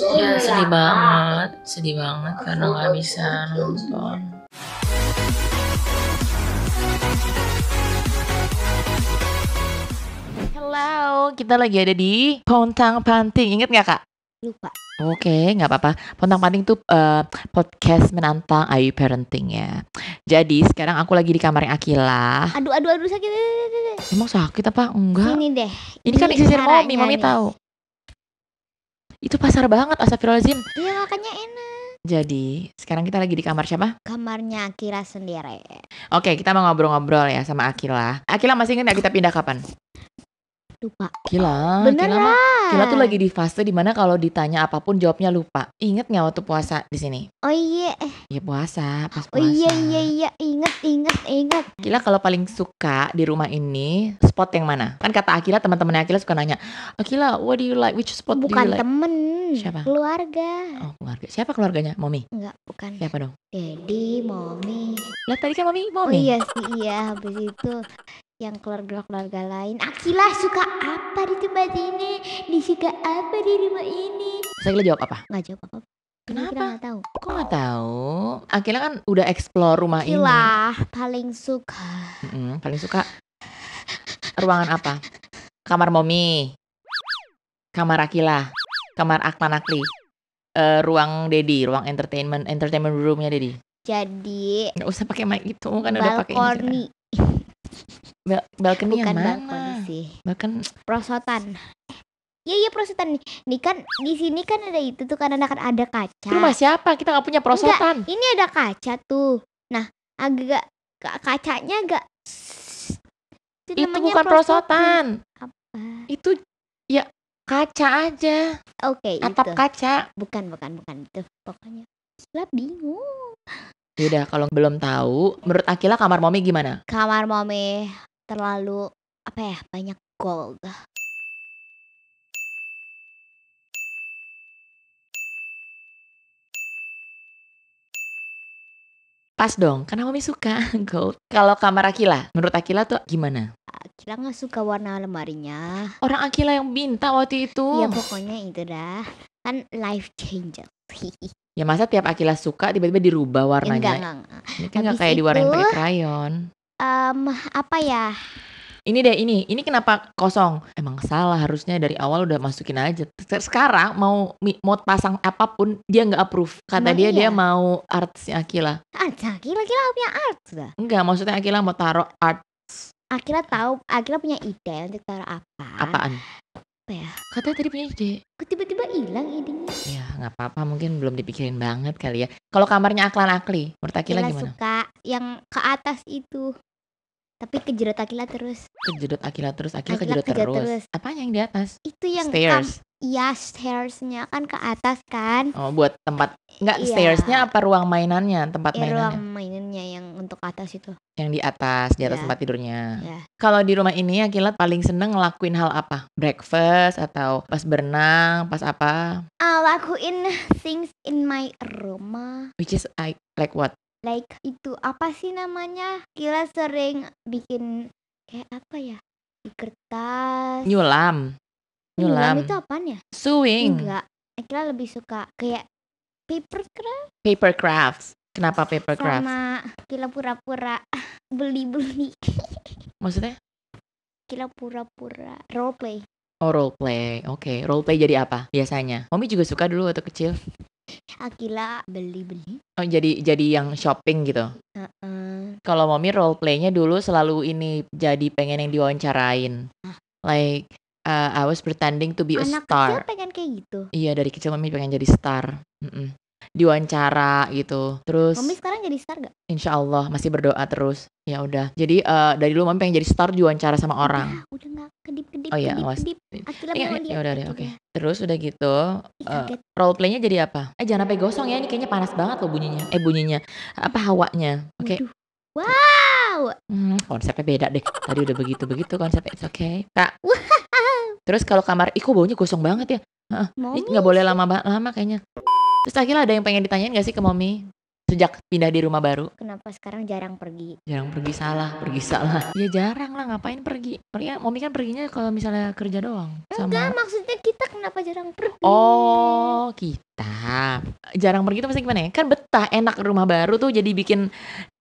ya sedih banget sedih banget karena nggak bisa nonton Hello, kita lagi ada di Pontang Panting. Ingat nggak kak? Lupa. Oke, okay, nggak apa-apa. Pontang Panting itu uh, eh, podcast menantang Ayu Parenting ya. Jadi sekarang aku lagi di kamar yang Akila. Aduh, aduh, aduh sakit. Emang sakit apa? Enggak. Ini deh. Ini, kan ini kan di sisir mami tahu itu pasar banget astagfirullahaladzim iya makanya enak jadi sekarang kita lagi di kamar siapa? Kamarnya Akira sendiri. Oke, kita mau ngobrol-ngobrol ya sama Akila. Akila masih ingat gak kita pindah kapan? lupa. Gitu, Kila, Beneran. Kila, gila tuh lagi di fase dimana kalau ditanya apapun jawabnya lupa. Ingat nggak waktu puasa di sini? Oh iya. Iya puasa, pas puasa. Oh iya iya iya, inget inget inget Kila kalau paling suka di rumah ini spot yang mana? Kan kata Akila teman temannya Akila suka nanya, Akila, what do you like? Which spot Bukan do you like? temen. Siapa? Keluarga. Oh keluarga. Siapa keluarganya? Mommy? Enggak, bukan. Siapa dong? Daddy, mommy. Lah tadi kan mommy, mommy. Oh iya sih, iya. Habis itu yang keluarga-keluarga lain. Akila suka apa di tempat ini? Dia apa di rumah ini? Saya jawab apa? Nggak jawab apa Kenapa? Kau gak tahu. Kok gak tahu? Akila kan udah explore rumah Akila, ini. Akila paling suka. Mm paling suka ruangan apa? Kamar Momi. Kamar Akila. Kamar Aklan Akli. Uh, ruang Dedi, ruang entertainment entertainment roomnya Dedi. Jadi Gak usah pakai mic gitu kan udah pakai ini. Bel Bukan yang mana? sih. Kan prosotan. Iya iya prosotan nih. ini kan di sini kan ada itu tuh karena kan ada kaca. Rumah siapa? Kita nggak punya prosotan. Enggak, ini ada kaca tuh. Nah, agak kacanya agak itu, itu bukan prosotan. prosotan. Apa? Itu ya kaca aja. Oke, okay, Atap kaca. Bukan, bukan, bukan itu. Pokoknya Sila bingung. Yaudah, kalau belum tahu, menurut Akila kamar Momi gimana? Kamar Momi terlalu apa ya banyak gold. Pas dong, karena Mami suka gold. Kalau kamar Akila, menurut Akila tuh gimana? Akila nggak suka warna lemarinya. Orang Akila yang minta waktu itu. Ya pokoknya itu dah. Kan life changer. ya masa tiap Akila suka tiba-tiba dirubah warnanya? Enggak, enggak, enggak. Ini kan nggak kayak diwarnain pakai krayon um, apa ya? Ini deh ini, ini kenapa kosong? Emang salah harusnya dari awal udah masukin aja. Sekarang mau mau pasang apapun dia nggak approve. Kata Emang dia iya? dia mau artsnya Akila. Arts Akila Akila punya arts dah. Enggak, maksudnya Akila mau taruh art. Akila tahu, Akila punya ide untuk taruh apa? Apaan? Apa ya? Katanya tadi punya ide. Kok tiba-tiba hilang idenya? Ya nggak apa-apa, mungkin belum dipikirin banget kali ya. Kalau kamarnya Aklan Akli, menurut Akila Akila gimana? suka yang ke atas itu tapi kejedot Akila terus kejedot Akila terus Akila, Akila kejedot, terus. terus apa yang di atas itu yang stairs Iya stairsnya kan ke atas kan oh buat tempat enggak iya. stairsnya apa ruang mainannya tempat ya, mainannya ruang mainannya yang untuk atas itu yang di atas di atas yeah. tempat tidurnya yeah. kalau di rumah ini Akila paling seneng ngelakuin hal apa breakfast atau pas berenang pas apa uh, lakuin things in my room which is I like what like itu apa sih namanya Kira sering bikin kayak apa ya di kertas nyulam nyulam, nyulam itu apa ya sewing enggak Kila lebih suka kayak paper craft paper crafts kenapa paper craft sama Kila pura-pura beli-beli maksudnya Kila pura-pura role play Oh role play, oke okay. role play jadi apa biasanya? Mami juga suka dulu waktu kecil. Akila beli-beli. Oh, jadi jadi yang shopping gitu. Uh -uh. Kalau Mommy role playnya dulu selalu ini jadi pengen yang diwawancarain. Uh. Like uh, I was pretending to be Anak a star. Anak kecil pengen kayak gitu. Iya, dari kecil Mommy pengen jadi star. Mm -mm diwawancara gitu. Terus Mami sekarang jadi star gak? Insya Allah masih berdoa terus. Ya udah. Jadi uh, dari lu Mami pengen jadi star diwawancara sama orang. Udah, udah gak kedip-kedip. Oh iya, awas. Kedip. Akhirnya ya, ya, udah deh, ya, oke. Terus udah gitu, uh, eh, role playnya jadi apa? Eh jangan sampai gosong ya, ini kayaknya panas banget loh bunyinya. Eh bunyinya apa hawanya? Oke. Okay. Wow. Hmm, konsepnya beda deh. Tadi udah begitu-begitu konsepnya. Oke. okay. Kak. Terus kalau kamar, iku baunya gosong banget ya. Heeh. Uh, nggak boleh lama-lama kayaknya. Terus akhirnya ada yang pengen ditanyain gak sih ke mommy? Sejak pindah di rumah baru? Kenapa sekarang jarang pergi? Jarang pergi salah, pergi salah. Ya jarang lah, ngapain pergi? Pergi, mommy kan perginya kalau misalnya kerja doang. Sama... Enggak, maksudnya kita kenapa jarang pergi? Oh, kita jarang pergi tuh pasti gimana ya? Kan betah, enak rumah baru tuh jadi bikin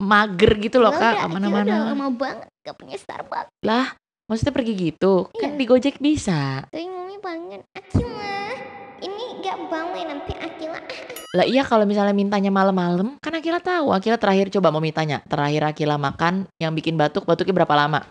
mager gitu loh kak, mana mana Udah lama banget gak punya Starbucks. Lah, maksudnya pergi gitu? Kan iya. Kan di Gojek bisa. Tapi mami pengen, mau nggak boleh nanti Akila lah iya kalau misalnya mintanya malam-malam kan Akila tahu Akila terakhir coba mau mintanya terakhir Akila makan yang bikin batuk batuknya berapa lama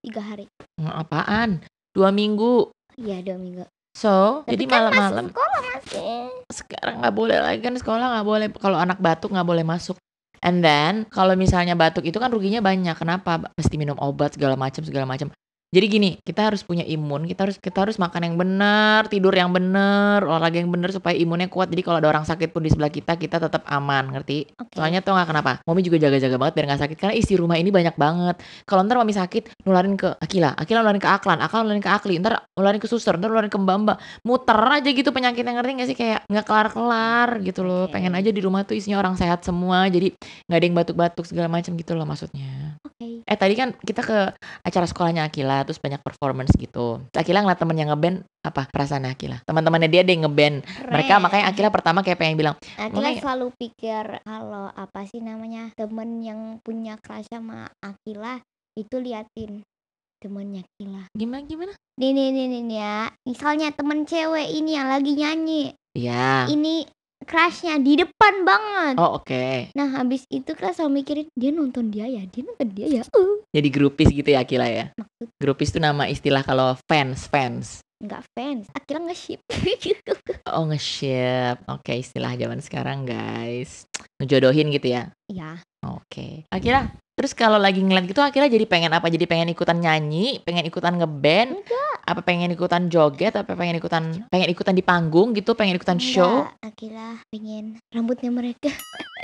tiga hari hmm, apaan dua minggu iya dua minggu so Tapi jadi kan malam-malam sekolah masih sekarang nggak boleh lagi kan sekolah nggak boleh kalau anak batuk nggak boleh masuk And then kalau misalnya batuk itu kan ruginya banyak. Kenapa? Mesti minum obat segala macam segala macam. Jadi gini, kita harus punya imun, kita harus kita harus makan yang benar, tidur yang benar, olahraga yang benar supaya imunnya kuat. Jadi kalau ada orang sakit pun di sebelah kita, kita tetap aman, ngerti? Okay. Soalnya tuh nggak kenapa? Mami juga jaga-jaga banget biar nggak sakit karena isi rumah ini banyak banget. Kalau ntar mami sakit, nularin ke Akila, Akila nularin ke Aklan, Aklan nularin ke Akli, ntar nularin ke suster, ntar nularin ke Mbak Mbak, Muter aja gitu penyakitnya ngerti nggak sih kayak nggak kelar-kelar gitu loh. Okay. Pengen aja di rumah tuh isinya orang sehat semua, jadi nggak ada yang batuk-batuk segala macam gitu loh maksudnya. Eh tadi kan kita ke acara sekolahnya Akila terus banyak performance gitu. Akila ngeliat temen yang ngeband apa perasaan Akila? Teman-temannya dia deh ngeband. Mereka makanya Akila pertama kayak pengen bilang. Akila makanya... selalu pikir kalau apa sih namanya temen yang punya crush sama Akila itu liatin temennya Akila. Gimana gimana? Nih nih nih nih ya. Misalnya temen cewek ini yang lagi nyanyi. Iya. Ini crushnya di depan banget. Oh oke. Okay. Nah habis itu kelas selalu mikirin dia nonton dia ya, dia nonton dia ya. Uh. Jadi grupis gitu ya Akila ya. Maksud? Grupis itu nama istilah kalau fans fans. Enggak fans, Akila nge-ship gitu. oh nge-ship, oke okay, istilah zaman sekarang guys. Ngejodohin gitu ya? Iya. Oke. Akhirnya terus kalau lagi ngeliat gitu akhirnya jadi pengen apa? Jadi pengen ikutan nyanyi, pengen ikutan ngeband, apa pengen ikutan joget, apa pengen ikutan pengen ikutan di panggung gitu, pengen ikutan Enggak. show. Akhirnya pengen rambutnya mereka.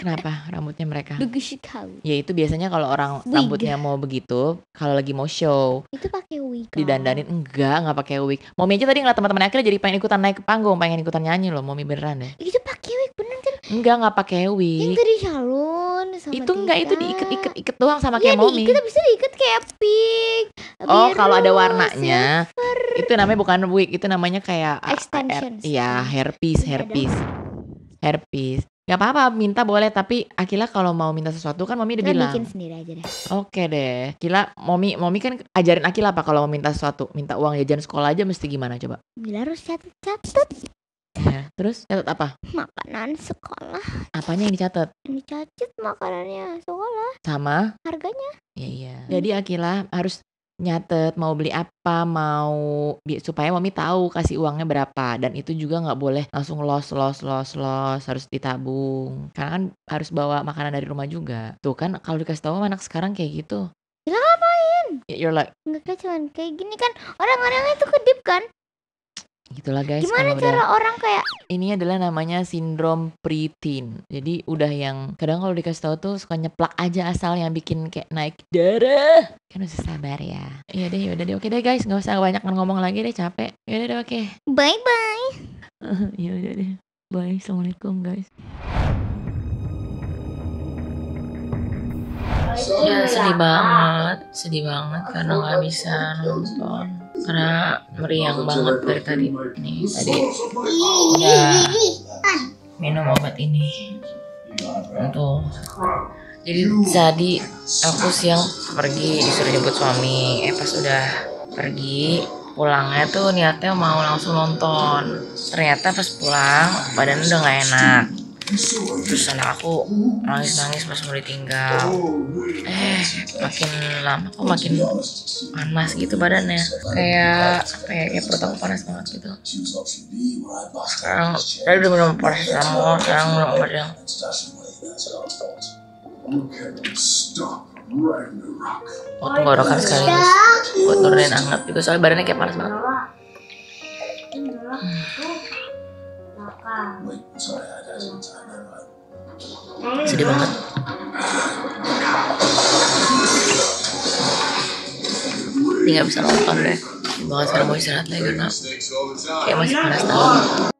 Kenapa rambutnya mereka? Bagus Ya itu biasanya kalau orang wig. rambutnya mau begitu, kalau lagi mau show. Itu pakai wig. Didandanin enggak, nggak pakai wig. Momi aja tadi ngeliat teman-teman akhirnya jadi pengen ikutan naik ke panggung, pengen ikutan nyanyi loh, mau beneran deh. Ya. Itu pakai wig bener kan? Enggak, nggak pakai wig. Yang tadi salon kan sama itu enggak itu diikat-ikat ikat doang sama iya, kayak kayak momi diikat bisa diikat kayak pink oh kalau ada warnanya silver. itu namanya bukan wig itu namanya kayak ah, extensions iya, ah, iya hairpiece hairpiece hairpiece Gak apa-apa, minta boleh. Tapi Akila kalau mau minta sesuatu kan Mami udah Kita bilang. bikin sendiri aja deh. Oke deh. Akila Mami, Mami kan ajarin Akila apa kalau mau minta sesuatu? Minta uang jajan sekolah aja mesti gimana coba? Bila harus catat-catat ya. Terus catat apa? Makanan sekolah. Apanya yang dicatat? Yang dicatat makanannya sekolah. Sama? Harganya. Iya iya. Hmm. Jadi Akila harus nyatet mau beli apa mau supaya mami tahu kasih uangnya berapa dan itu juga nggak boleh langsung los los los los harus ditabung karena kan harus bawa makanan dari rumah juga tuh kan kalau dikasih tahu anak sekarang kayak gitu Gila ngapain? Ya, you're like nggak kan kayak gini kan Orang-orangnya itu kedip kan Gitulah guys. Gimana cara udah... orang kayak ini adalah namanya sindrom preteen. Jadi udah yang kadang kalau dikasih tahu tuh suka nyeplak aja asal yang bikin kayak naik darah. Kan harus sabar ya. Iya deh, udah deh. Oke deh guys, nggak usah banyak ngomong lagi deh capek. Iya deh oke. Bye bye. udah deh. Bye. Assalamualaikum guys. ya sedih banget sedih banget karena nggak bisa nonton karena meriang banget dari tadi ini tadi udah iya. minum obat ini untuk jadi tadi aku siang pergi disuruh jemput suami eh pas udah pergi pulangnya tuh niatnya mau langsung nonton ternyata pas pulang badan udah nggak enak terus anak aku nangis-nangis pas mau ditinggal eh makin lama kok makin panas gitu badannya kayak apa ya kayak perut aku panas banget gitu sekarang tadi udah minum paracetamol sekarang minum obat yang Oh, tenggorokan sekali Buat nurunin anget juga gitu. Soalnya badannya kayak panas banget Iya. Sedih banget. Ini gak bisa nonton deh. Ini banget sekarang mau istirahat lagi karena kayak masih iya, panas tau.